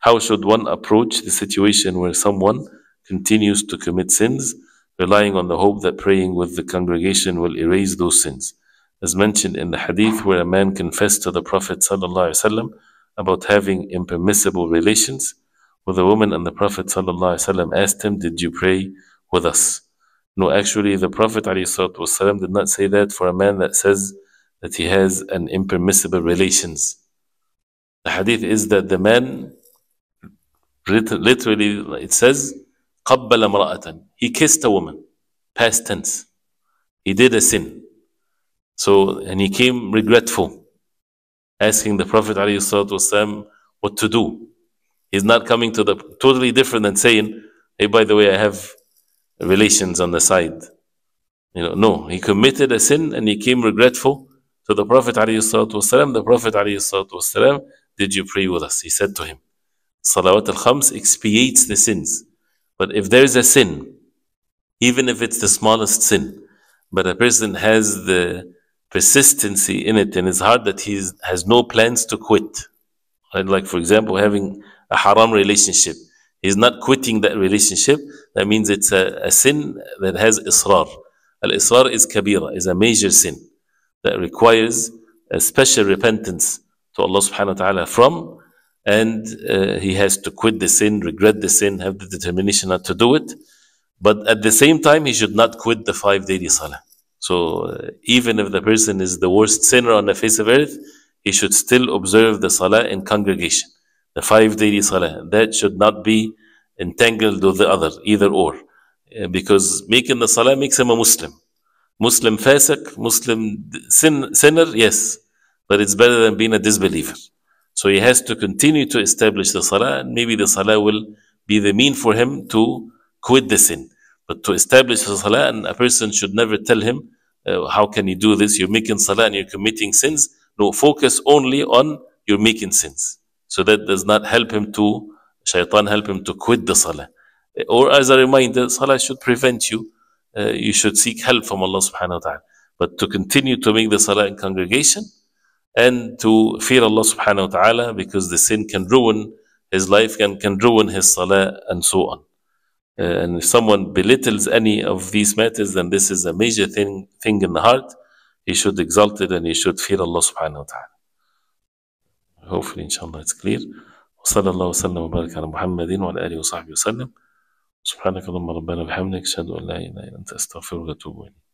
How should one approach the situation where someone continues to commit sins, relying on the hope that praying with the congregation will erase those sins? As mentioned in the hadith where a man confessed to the Prophet ﷺ about having impermissible relations with a woman, and the Prophet ﷺ asked him, Did you pray with us? No, actually, the Prophet ﷺ did not say that for a man that says that he has an impermissible relations. The hadith is that the man Literally, it says, قبل امرأة. He kissed a woman. Past tense. He did a sin. So, and he came regretful, asking the Prophet والسلام, what to do. He's not coming to the totally different than saying, hey, by the way, I have relations on the side. You know, no, he committed a sin and he came regretful to the Prophet والسلام. The Prophet والسلام, did you pray with us? He said to him salawat al-khams expiates the sins. But if there is a sin, even if it's the smallest sin, but a person has the persistency in it in his heart that he has no plans to quit. like, for example, having a haram relationship. He's not quitting that relationship. That means it's a, a sin that has israr. Al-israr is kabira, is a major sin that requires a special repentance to Allah subhanahu wa ta'ala from and uh, he has to quit the sin, regret the sin, have the determination not to do it. But at the same time, he should not quit the five daily salah. So uh, even if the person is the worst sinner on the face of earth, he should still observe the salah in congregation, the five daily salah. That should not be entangled with the other, either or, uh, because making the salah makes him a Muslim. Muslim fasiq, Muslim sin, sinner, yes, but it's better than being a disbeliever. So he has to continue to establish the salah, and maybe the salah will be the mean for him to quit the sin. But to establish the salah, and a person should never tell him, uh, how can you do this? You're making salah and you're committing sins. No, focus only on you're making sins. So that does not help him to, shaitan help him to quit the salah. Uh, or as a reminder, salah should prevent you. Uh, you should seek help from Allah subhanahu wa ta'ala. But to continue to make the salah in congregation, and to fear Allah subhanahu wa ta'ala because the sin can ruin his life and can ruin his salah and so on. Uh, and if someone belittles any of these matters, then this is a major thing, thing in the heart. He should exalt it and he should fear Allah subhanahu wa ta'ala. Hopefully, inshallah, it's clear. وصلى الله وسلم وبارك على محمد وعلى اله وصحبه وسلم سبحانك اللهم ربنا وبحمدك اشهد ان لا اله الا انت استغفرك واتوب اليك